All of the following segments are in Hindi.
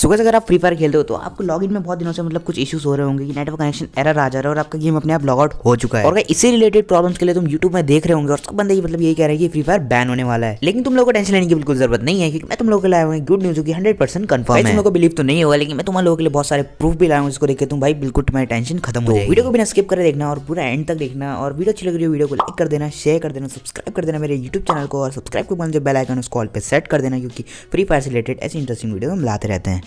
सुगज अगर आप फ्री फायर खेलते हो तो आपको लॉग इन में बहुत दिनों से मतलब कुछ इश्यूज हो रहे होंगे कि नेटवर्क कनेक्शन एरर आ जा रहा है और आपका गेम अपने आप लॉग आउट हो चुका है और इसी रिलेटेड प्रॉब्लम्स के लिए तुम यूट्यूब में देख रहे होंगे और सब बंदे मतलब यही कह रहे हैं कि फ्री फायर बैन होने वाला है लेकिन तुम लोग को टेंशन लेने की बिल्कुल जरूरत नहीं है क्योंकि मैं तुम लोगों के लाया हूँ गुड न्यूज की हंड्रेड परसेंट कन्फर्म तुम लोग को बिलीव तो नहीं होगा लेकिन मैं तुम लोगों के लिए बहुत सारे प्रूफ भी लाऊंगा इसको देखकर तुम भाई बिल्कुल तुम्हारी टेंशन खत्म हो वीडियो तो को बिना स्किप कर देखना और पूरा एंड तक देखना और वीडियो अच्छी लग रही है वीडियो को लाइक कर देना शेयर कर देना सब्सक्राइब कर देना मेरे यूट्यूब चैनल को और सब्सक्राइब को जो बेल आइकन उसको कॉल पर सेट कर देना क्योंकि फ्री फायर से रिलेटेड ऐसी इंटरेस्टिंग वीडियो हम लाते रहते हैं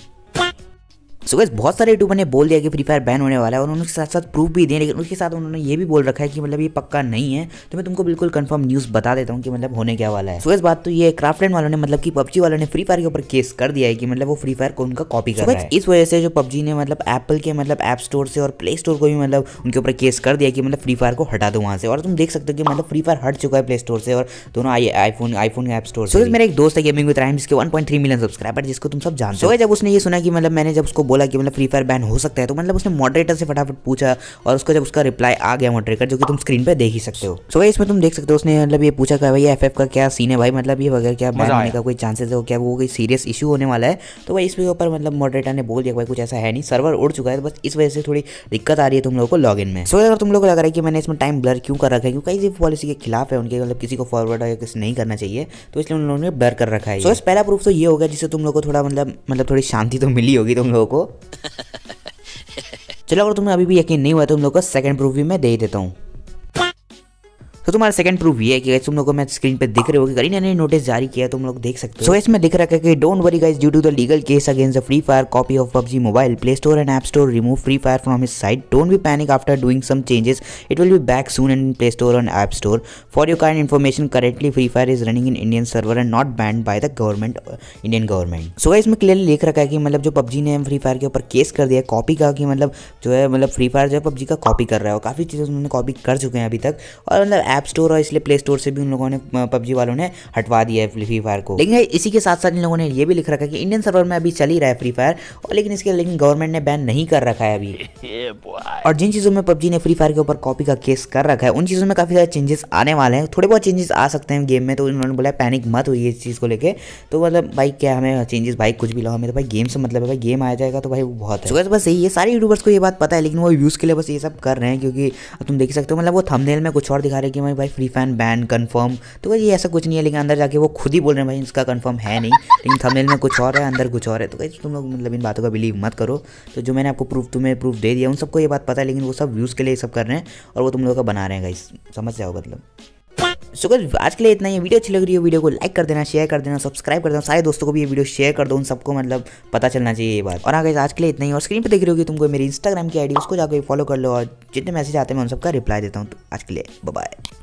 सो गैस बहुत सारे यूट्यूबर ने बोल दिया कि फ्री फायर बैन होने वाला है और उनके साथ साथ प्रूफ भी दिए लेकिन उसके साथ उन्होंने ये भी बोल रखा है कि मतलब ये पक्का नहीं है तो मैं तुमको बिल्कुल कंफर्म न्यूज़ बता देता हूँ कि मतलब होने क्या वाला है सो so बात तो ये क्राफ्टलैंड वालों ने मतलब कि पबजी वालों ने फ्री फायर के ऊपर केस कर दिया है कि मतलब वो फ्री फायर को उनका कॉपी कर so रहा है इस वजह से जो पबजी ने मतलब एप्पल के मतलब ऐप स्टोर से और प्ले स्टोर को भी मतलब उनके ऊपर केस कर दिया कि मतलब फ्री फायर को हटा दो वहाँ से और तुम देख सकते हो कि मतलब फ्री फायर हट चुका है प्ले स्टोर से और दोनों आईफोन आईफोन ऐप स्टोर से मेरा एक दोस्त है गेमिंग विद राइम जिसके वन मिलियन सब्सक्राइबर जिसको तुम सब जानते हो जब उसने ये सुना कि मतलब मैंने जब उसको बोला कि मतलब फ्री फायर बैन हो सकता है तो मतलब उसने मॉडरेटर से फटाफट पूछा और उसका जब उसका रिप्लाई आ गया मॉडरेटर जो कि तुम स्क्रीन पर देख ही सकते हो सो so, इसमें तुम देख सकते हो उसने मतलब ये पूछा कि भाई एफ का क्या सीन है भाई मतलब ये वगैरह क्या बैन होने का कोई चांसेस है क्या वो कोई सीरियस इशू होने वाला है तो भाई इसके ऊपर मतलब मॉडरेटर ने बोल दिया भाई कुछ ऐसा है नहीं सर्वर उड़ चुका है तो बस इस वजह से थोड़ी दिक्कत आ रही है तुम लोगों को लॉग में सो अगर तुम लोग को लग रहा है कि मैंने इसमें टाइम ब्लर क्यों कर रखा है क्योंकि ये पॉलिसी के खिलाफ है उनके मतलब किसी को फॉरवर्ड या किसी नहीं करना चाहिए तो इसलिए उन लोगों ने ब्लर कर रखा है सो पहला प्रूफ तो ये होगा जिससे तुम लोग को थोड़ा मतलब मतलब थोड़ी शांति तो मिली होगी तुम लोगों को चलो अगर तुम्हें अभी भी यकीन नहीं हुआ तो तुम लोग का सेकंड प्रूफ भी मैं दे देता हूँ तो तुम्हारा सेकंड प्रूफ ये है कि तुम लोगों को मैं स्क्रीन पर दिख रहे हो कि करीना ने नोटिस जारी किया तुम लोग देख सकते हो सो इसमें लिख रखा है कि don't worry guys due to the legal case against the free fire copy of PUBG mobile play store and app store remove free fire from his site don't be panic after doing some changes it will be back soon in play store and app store for your kind information currently free fire is running in Indian server and not banned by the government Indian government सो इसमें क्लियरली लिख रखा है कि मतलब जो पब्जी ने फ्री फायर के ऊपर केस कर दिया कॉपी का कि मतलब जो है मतलब फ्री फायर जो है पब्जी का कॉपी कर रहा है और काफ़ी चीज़ें उन्होंने कॉपी कर चुके हैं अभी तक और मतलब ऐप स्टोर और इसलिए प्ले स्टोर से भी उन लोगों ने पबजी वालों ने हटवा दिया है फ्री फायर को लेकिन इसी के साथ साथ इन लोगों ने ये भी लिख रखा है कि इंडियन सर्वर में अभी चल ही रहा है फ्री फायर और लेकिन इसके लेकिन गवर्नमेंट ने बैन नहीं कर रखा है अभी और जिन चीज़ों में पबजी ने फ्री फायर के ऊपर कॉपी का केस कर रखा है उन चीज़ों में काफ़ी सारे चेंजेस आने वाले हैं थोड़े बहुत चेंजेस आ सकते हैं गेम में तो उन्होंने बोला पैनिक मत हुई इस चीज़ को लेकर तो मतलब भाई क्या हमें चेंजेस भाई कुछ भी लगा हमें तो भाई गेम से मतलब है भाई गेम आ जाएगा तो भाई वो बहुत है so, तो बस यही है सारे यूट्यूबर्स को ये बात पता है लेकिन वो व्यूज़ के लिए बस ये सब कर रहे हैं क्योंकि तुम देख सकते हो मतलब वो थंबनेल में कुछ और दिखा रहे कि हमारे भाई फ्री फायर बैन कन्फर्म तो भाई ऐसा कुछ नहीं है लेकिन अंदर जाके वो खुद ही बोल रहे हैं भाई इसका कन्फर्म है नहीं लेकिन थमेल में कुछ और है अंदर कुछ और है तो भाई तुम लोग मतलब इन बातों का बिलीव मत करो तो जो मैंने आपको प्रूफ तुम्हें प्रूफ दे दिया उन सबको ये बात पता है लेकिन वो सब व्यूज़ के लिए सब कर रहे हैं और वो तुम लोगों का बना रहे हैं भाई समझ जाओ मतलब सो so, आज के लिए इतना ही वीडियो अच्छी लग रही है वीडियो को लाइक कर देना शेयर कर देना सब्सक्राइब कर देना सारे दोस्तों को भी ये वीडियो शेयर कर दो उन सबको मतलब पता चलना चाहिए ये बात और आगे हाँ, आज के लिए इतना ही और स्क्रीन पर देख रहे होगी तुमको मेरी इंस्टाग्राम की आईडी उसको जाकर फॉलो कर लो और जितने मैसेज आते हैं मैं उन सबका रिप्लाई देता हूँ तो आज के लिए बाय